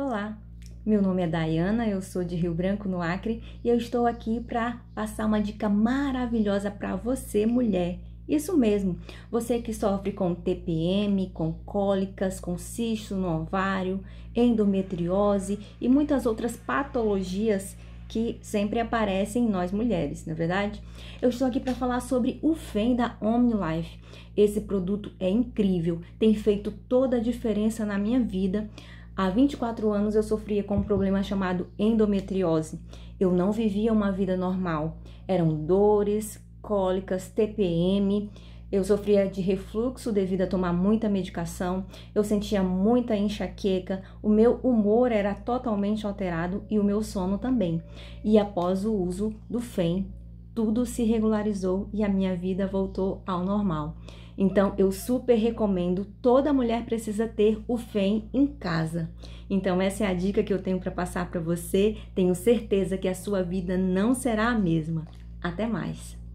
Olá, meu nome é Dayana, eu sou de Rio Branco, no Acre, e eu estou aqui para passar uma dica maravilhosa para você, mulher. Isso mesmo, você que sofre com TPM, com cólicas, com cisto no ovário, endometriose e muitas outras patologias que sempre aparecem em nós mulheres, na é verdade? Eu estou aqui para falar sobre o FEM da OmniLife. Esse produto é incrível, tem feito toda a diferença na minha vida. Há 24 anos eu sofria com um problema chamado endometriose. Eu não vivia uma vida normal. Eram dores, cólicas, TPM. Eu sofria de refluxo devido a tomar muita medicação, eu sentia muita enxaqueca, o meu humor era totalmente alterado e o meu sono também. E após o uso do FEM, tudo se regularizou e a minha vida voltou ao normal. Então, eu super recomendo, toda mulher precisa ter o FEM em casa. Então, essa é a dica que eu tenho para passar para você. Tenho certeza que a sua vida não será a mesma. Até mais!